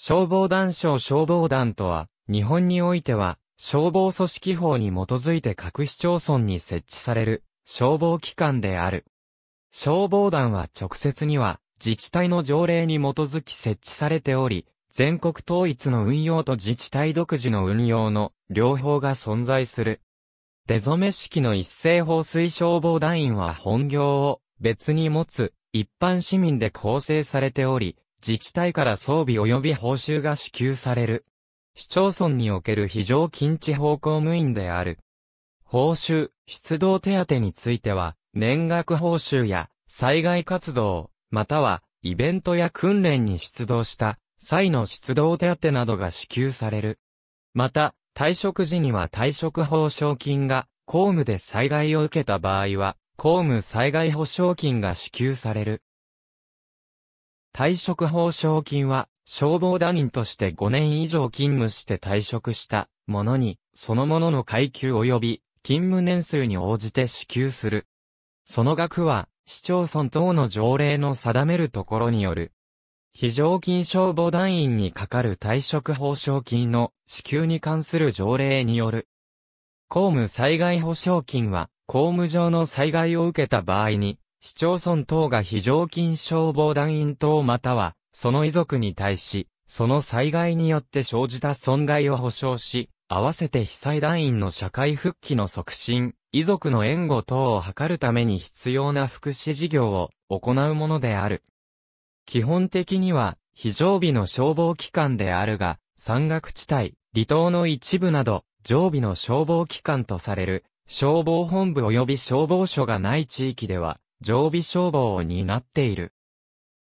消防団省消防団とは、日本においては、消防組織法に基づいて各市町村に設置される、消防機関である。消防団は直接には、自治体の条例に基づき設置されており、全国統一の運用と自治体独自の運用の両方が存在する。出初め式の一斉放水消防団員は本業を別に持つ一般市民で構成されており、自治体から装備及び報酬が支給される。市町村における非常勤地方公務員である。報酬、出動手当については、年額報酬や、災害活動、または、イベントや訓練に出動した、際の出動手当などが支給される。また、退職時には退職報奨金が、公務で災害を受けた場合は、公務災害保証金が支給される。退職報奨金は、消防団員として5年以上勤務して退職した者に、その者の階級及び勤務年数に応じて支給する。その額は、市町村等の条例の定めるところによる。非常勤消防団員にかかる退職報奨金の支給に関する条例による。公務災害保障金は、公務上の災害を受けた場合に、市町村等が非常勤消防団員等または、その遺族に対し、その災害によって生じた損害を保障し、合わせて被災団員の社会復帰の促進、遺族の援護等を図るために必要な福祉事業を行うものである。基本的には、非常備の消防機関であるが、山岳地帯、離島の一部など、常備の消防機関とされる、消防本部及び消防署がない地域では、常備消防を担っている。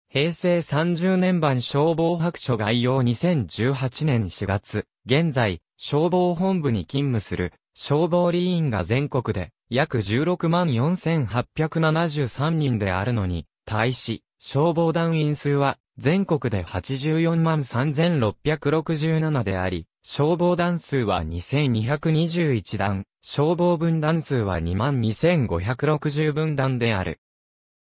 平成30年版消防白書概要2018年4月、現在、消防本部に勤務する消防理員が全国で約16万4873人であるのに、対し、消防団員数は全国で84万3667であり、消防団数は2221団、消防分団数は22560分団である。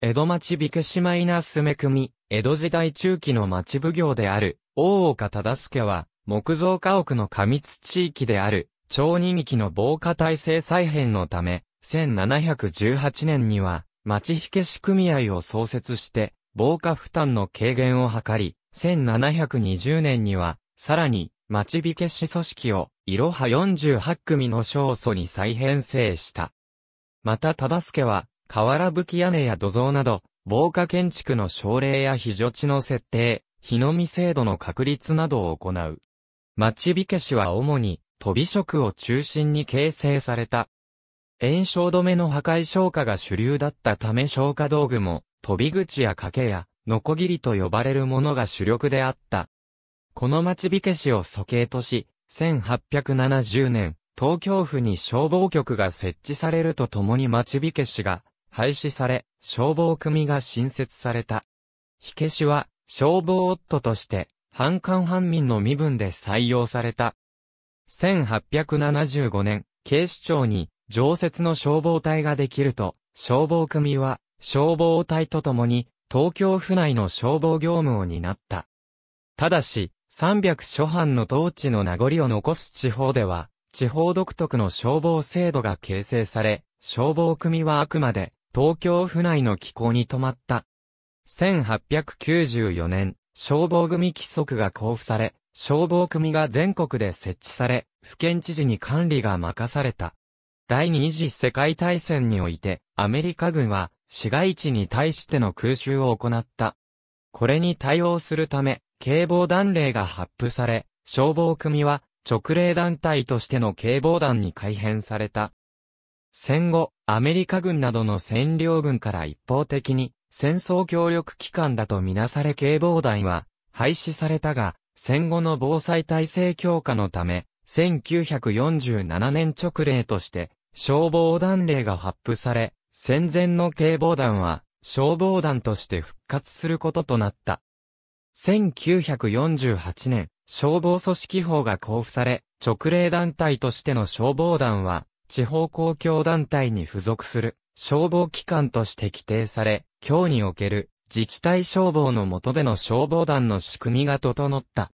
江戸町引消しマイナス目組、江戸時代中期の町奉行である、大岡忠助は、木造家屋の過密地域である、超人気の防火体制再編のため、1718年には、町引消し組合を創設して、防火負担の軽減を図り、1720年には、さらに、町火消し組織を、いろは48組の勝訴に再編成した。また忠助は、瓦吹き屋根や土蔵など、防火建築の奨励や非除地の設定、日の見制度の確立などを行う。町火消しは主に、飛び職を中心に形成された。炎症止めの破壊消火が主流だったため消火道具も、飛び口や掛けや、ノコギリと呼ばれるものが主力であった。この町火消しを素形とし、1870年、東京府に消防局が設置されるとともに町火消しが廃止され、消防組が新設された。火消しは消防夫として、反官反民の身分で採用された。1875年、警視庁に常設の消防隊ができると、消防組は消防隊とともに東京府内の消防業務を担った。ただし、300諸藩の統治の名残を残す地方では、地方独特の消防制度が形成され、消防組はあくまで東京府内の機構に止まった。1894年、消防組規則が交付され、消防組が全国で設置され、府県知事に管理が任された。第二次世界大戦において、アメリカ軍は市街地に対しての空襲を行った。これに対応するため、警防団令が発布され、消防組は直令団体としての警防団に改編された。戦後、アメリカ軍などの占領軍から一方的に戦争協力機関だとみなされ警防団は廃止されたが、戦後の防災体制強化のため、1947年直令として消防団令が発布され、戦前の警防団は消防団として復活することとなった。1948年、消防組織法が交付され、直令団体としての消防団は、地方公共団体に付属する消防機関として規定され、今日における自治体消防の下での消防団の仕組みが整った。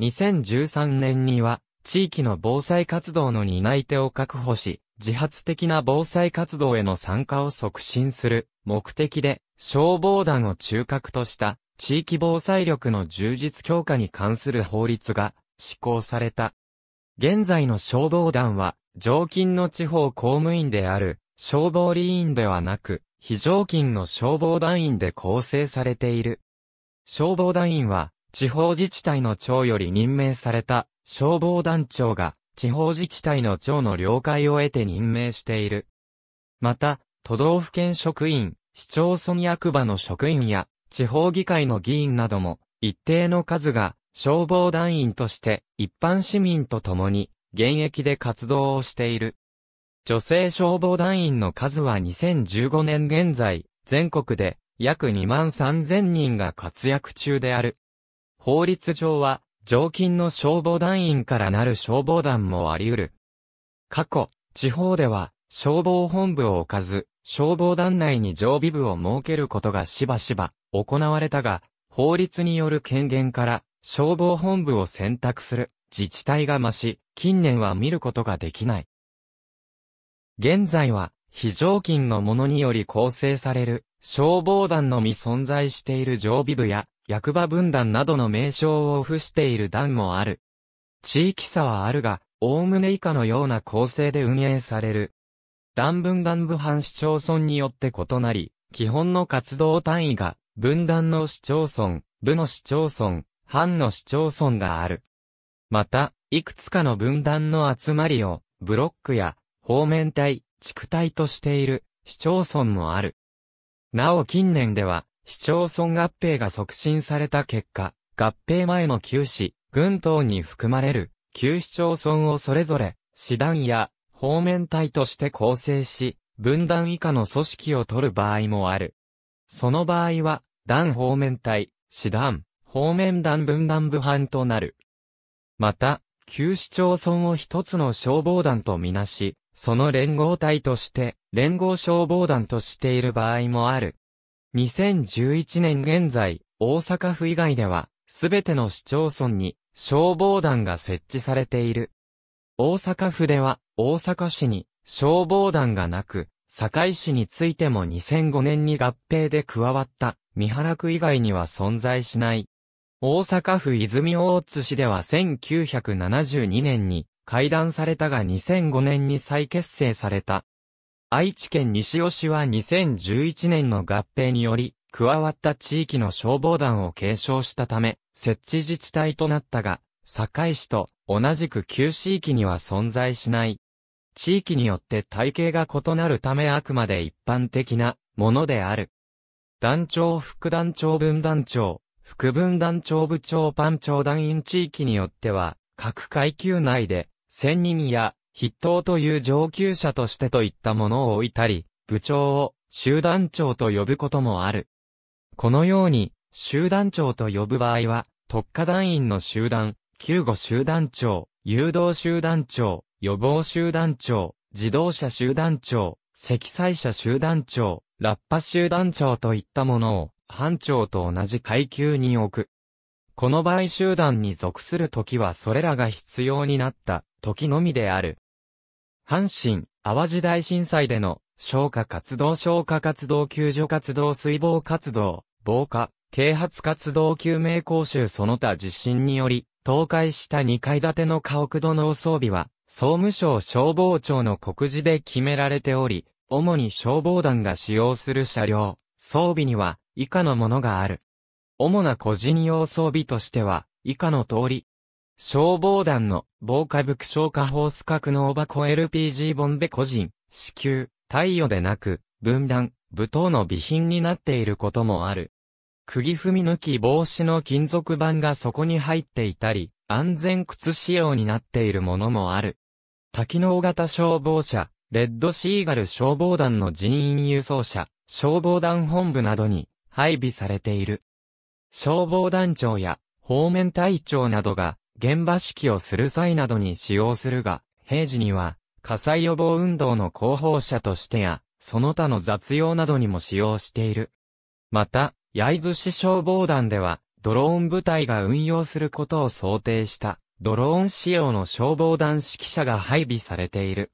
2013年には、地域の防災活動の担い手を確保し、自発的な防災活動への参加を促進する目的で、消防団を中核とした地域防災力の充実強化に関する法律が施行された。現在の消防団は、常勤の地方公務員である消防理員ではなく、非常勤の消防団員で構成されている。消防団員は、地方自治体の長より任命された消防団長が、地方自治体の長の了解を得て任命している。また、都道府県職員、市町村役場の職員や、地方議会の議員なども、一定の数が、消防団員として、一般市民と共に、現役で活動をしている。女性消防団員の数は2015年現在、全国で約2万3000人が活躍中である。法律上は、常勤の消防団員からなる消防団もあり得る。過去、地方では、消防本部を置かず、消防団内に常備部を設けることがしばしば行われたが、法律による権限から消防本部を選択する自治体が増し、近年は見ることができない。現在は、非常勤のものにより構成される消防団のみ存在している常備部や役場分団などの名称を付している団もある。地域差はあるが、おおむね以下のような構成で運営される。団分団部藩市町村によって異なり、基本の活動単位が分断の市町村、部の市町村、藩の市町村がある。また、いくつかの分断の集まりを、ブロックや、方面体、地区体としている、市町村もある。なお近年では、市町村合併が促進された結果、合併前の旧市、群島に含まれる、旧市町村をそれぞれ、師団や、方面体として構成し、分断以下の組織を取る場合もある。その場合は、団方面体、四段、方面段分団部班となる。また、旧市町村を一つの消防団とみなし、その連合体として、連合消防団としている場合もある。2011年現在、大阪府以外では、すべての市町村に消防団が設置されている。大阪府では、大阪市に消防団がなく、堺市についても2005年に合併で加わった、三原区以外には存在しない。大阪府泉大津市では1972年に会談されたが2005年に再結成された。愛知県西尾市は2011年の合併により、加わった地域の消防団を継承したため、設置自治体となったが、堺市と同じく旧市域には存在しない。地域によって体系が異なるためあくまで一般的なものである。団長副団長分団長、副分団長部長班長団員地域によっては、各階級内で、専任や筆頭という上級者としてといったものを置いたり、部長を集団長と呼ぶこともある。このように、集団長と呼ぶ場合は、特化団員の集団、救護集団長、誘導集団長、予防集団長、自動車集団長、積載車集団長、ラッパ集団長といったものを、班長と同じ階級に置く。この場合集団に属するときはそれらが必要になった時のみである。阪神、淡路大震災での消火活動消火活動救助活動水防活動、防火、啓発活動救命講習その他地震により、倒壊した2階建ての家屋土の装備は、総務省消防庁の告示で決められており、主に消防団が使用する車両、装備には以下のものがある。主な個人用装備としては、以下の通り。消防団の防火部消火ホース格納箱 LPG ボンベ個人、支給、太陽でなく、分断、武闘の備品になっていることもある。釘踏み抜き防止の金属板がそこに入っていたり、安全靴仕様になっているものもある。多機能型消防車、レッドシーガル消防団の人員輸送車、消防団本部などに配備されている。消防団長や方面隊長などが現場指揮をする際などに使用するが、平時には火災予防運動の広報車としてや、その他の雑用などにも使用している。また、焼津市消防団では、ドローン部隊が運用することを想定したドローン仕様の消防団指揮者が配備されている。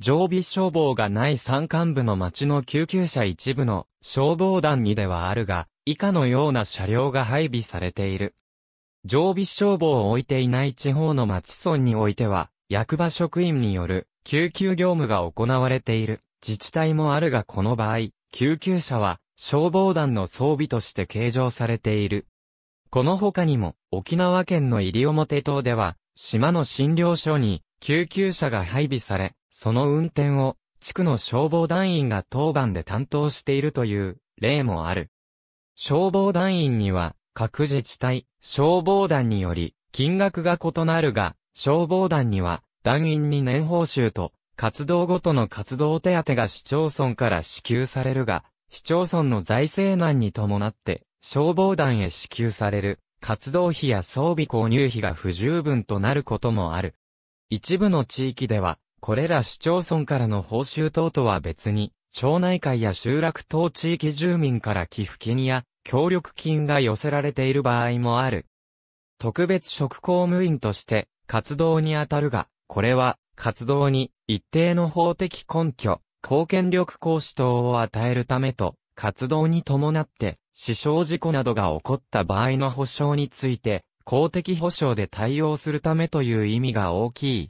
常備消防がない山間部の町の救急車一部の消防団にではあるが、以下のような車両が配備されている。常備消防を置いていない地方の町村においては、役場職員による救急業務が行われている自治体もあるがこの場合、救急車は消防団の装備として計上されている。この他にも、沖縄県の西表島では、島の診療所に、救急車が配備され、その運転を、地区の消防団員が当番で担当しているという、例もある。消防団員には、各自治体、消防団により、金額が異なるが、消防団には、団員に年報酬と、活動ごとの活動手当が市町村から支給されるが、市町村の財政難に伴って、消防団へ支給される活動費や装備購入費が不十分となることもある。一部の地域では、これら市町村からの報酬等とは別に、町内会や集落等地域住民から寄付金や協力金が寄せられている場合もある。特別職公務員として活動に当たるが、これは活動に一定の法的根拠、貢献力行使等を与えるためと、活動に伴って死傷事故などが起こった場合の保障について、公的保障で対応するためという意味が大きい。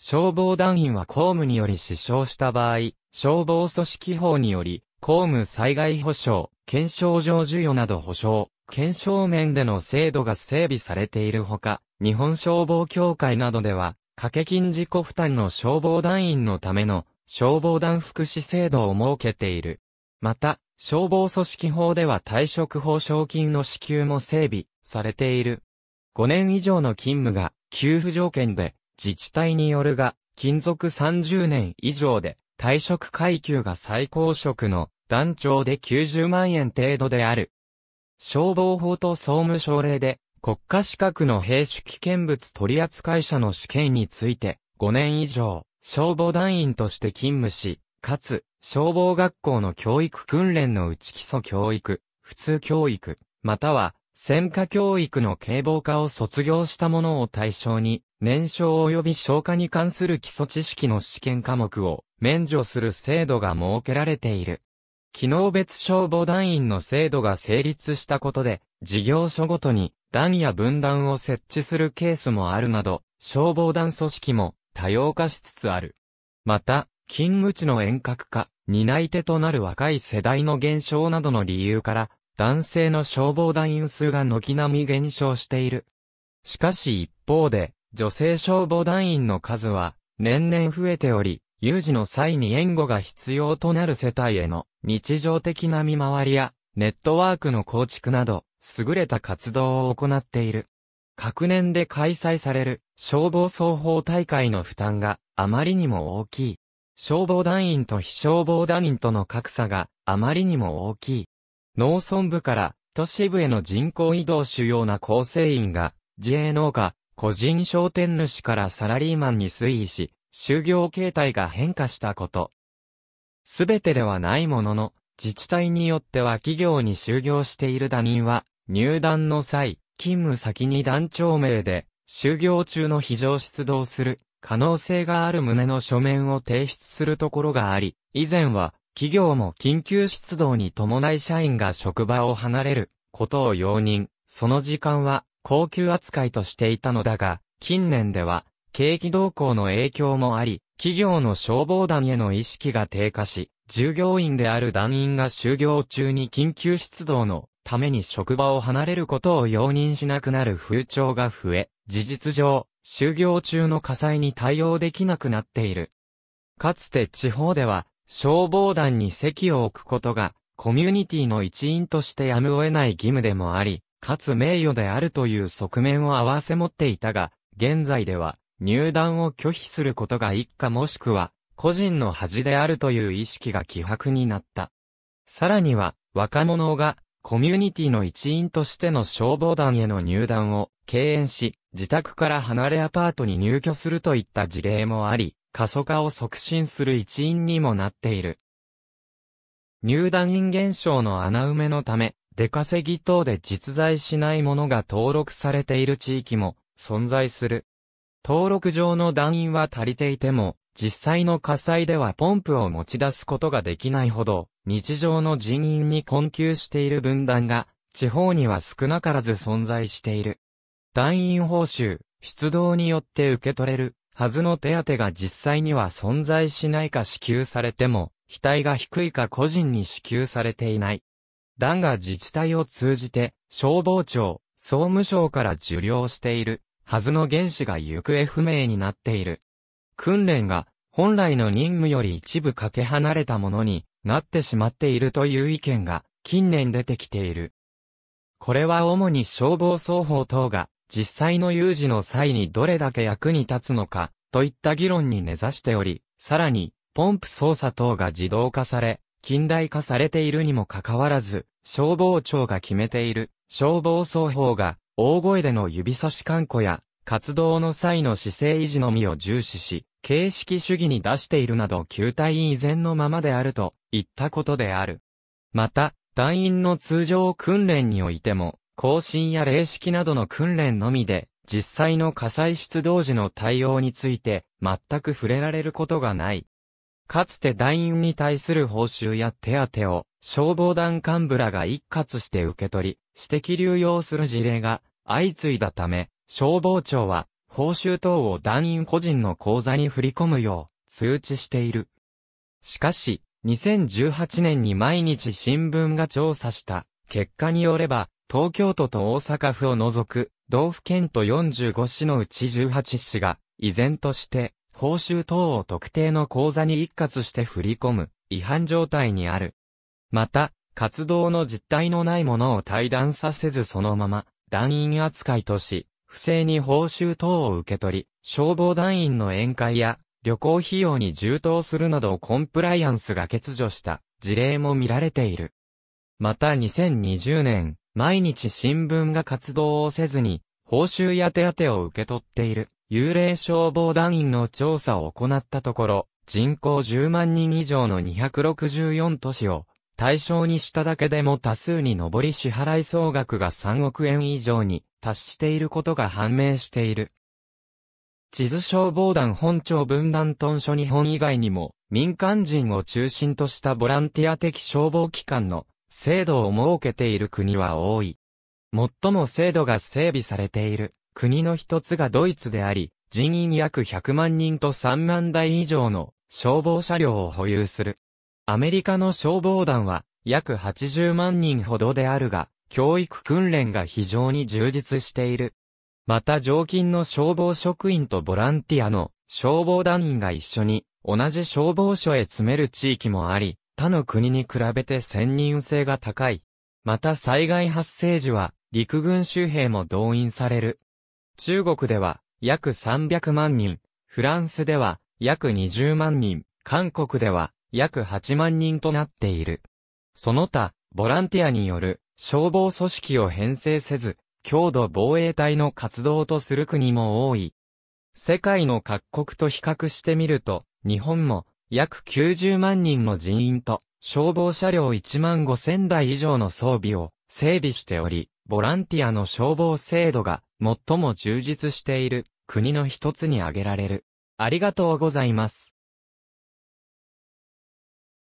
消防団員は公務により死傷した場合、消防組織法により、公務災害保障、検証上授与など保障、検証面での制度が整備されているほか、日本消防協会などでは、掛け金自己負担の消防団員のための消防団福祉制度を設けている。また、消防組織法では退職報奨金の支給も整備されている。5年以上の勤務が給付条件で自治体によるが、勤続30年以上で退職階級が最高職の団長で90万円程度である。消防法と総務省令で国家資格の兵士危険物取扱者の試験について5年以上消防団員として勤務しかつ、消防学校の教育訓練のうち基礎教育、普通教育、または、専科教育の警防科を卒業した者を対象に、燃焼及び消火に関する基礎知識の試験科目を免除する制度が設けられている。機能別消防団員の制度が成立したことで、事業所ごとに団や分団を設置するケースもあるなど、消防団組織も多様化しつつある。また、勤務地の遠隔化、担い手となる若い世代の減少などの理由から、男性の消防団員数が軒並み減少している。しかし一方で、女性消防団員の数は、年々増えており、有事の際に援護が必要となる世帯への日常的な見回りや、ネットワークの構築など、優れた活動を行っている。各年で開催される消防双方大会の負担があまりにも大きい。消防団員と非消防団員との格差があまりにも大きい。農村部から都市部への人口移動主要な構成員が自営農家、個人商店主からサラリーマンに推移し、就業形態が変化したこと。すべてではないものの、自治体によっては企業に就業している団員は、入団の際、勤務先に団長名で、就業中の非常出動する可能性がある旨の書面を提出するところがあり、以前は企業も緊急出動に伴い社員が職場を離れることを容認、その時間は高級扱いとしていたのだが、近年では景気動向の影響もあり、企業の消防団への意識が低下し、従業員である団員が就業中に緊急出動のために職場を離れることを容認しなくなる風潮が増え、事実上、就業中の火災に対応できなくなっている。かつて地方では、消防団に席を置くことが、コミュニティの一員としてやむを得ない義務でもあり、かつ名誉であるという側面を併せ持っていたが、現在では、入団を拒否することが一家もしくは、個人の恥であるという意識が希薄になった。さらには、若者がコミュニティの一員としての消防団への入団を敬遠し、自宅から離れアパートに入居するといった事例もあり、過疎化を促進する一因にもなっている。入団員減少の穴埋めのため、出稼ぎ等で実在しないものが登録されている地域も存在する。登録上の団員は足りていても、実際の火災ではポンプを持ち出すことができないほど、日常の人員に困窮している分断が、地方には少なからず存在している。団員報酬、出動によって受け取れる、はずの手当が実際には存在しないか支給されても、額が低いか個人に支給されていない。団が自治体を通じて、消防庁、総務省から受領している、はずの原子が行方不明になっている。訓練が本来の任務より一部かけ離れたものになってしまっているという意見が近年出てきている。これは主に消防双方等が実際の有事の際にどれだけ役に立つのかといった議論に根ざしており、さらにポンプ操作等が自動化され、近代化されているにもかかわらず、消防庁が決めている消防双方が大声での指差し看護や活動の際の姿勢維持のみを重視し、形式主義に出しているなど旧体依然のままであると言ったことである。また、団員の通常訓練においても、更新や霊式などの訓練のみで、実際の火災出動時の対応について、全く触れられることがない。かつて団員に対する報酬や手当を、消防団幹部らが一括して受け取り、私的流用する事例が相次いだため、消防庁は報酬等を団員個人の口座に振り込むよう通知している。しかし、2018年に毎日新聞が調査した結果によれば、東京都と大阪府を除く、道府県と45市のうち18市が、依然として、報酬等を特定の口座に一括して振り込む、違反状態にある。また、活動の実態のないものを対談させずそのまま、団員扱いとし、不正に報酬等を受け取り、消防団員の宴会や旅行費用に充当するなどコンプライアンスが欠如した事例も見られている。また2020年、毎日新聞が活動をせずに、報酬や手当を受け取っている幽霊消防団員の調査を行ったところ、人口10万人以上の264都市を対象にしただけでも多数に上り支払い総額が3億円以上に達していることが判明している。地図消防団本庁分断屯所日本以外にも、民間人を中心としたボランティア的消防機関の制度を設けている国は多い。最も制度が整備されている国の一つがドイツであり、人員約100万人と3万台以上の消防車両を保有する。アメリカの消防団は約80万人ほどであるが、教育訓練が非常に充実している。また常勤の消防職員とボランティアの消防団員が一緒に同じ消防署へ詰める地域もあり、他の国に比べて専任性が高い。また災害発生時は陸軍州兵も動員される。中国では約300万人、フランスでは約20万人、韓国では約8万人となっている。その他、ボランティアによる消防組織を編成せず、強度防衛隊の活動とする国も多い。世界の各国と比較してみると、日本も約90万人の人員と消防車両1万5千台以上の装備を整備しており、ボランティアの消防制度が最も充実している国の一つに挙げられる。ありがとうございます。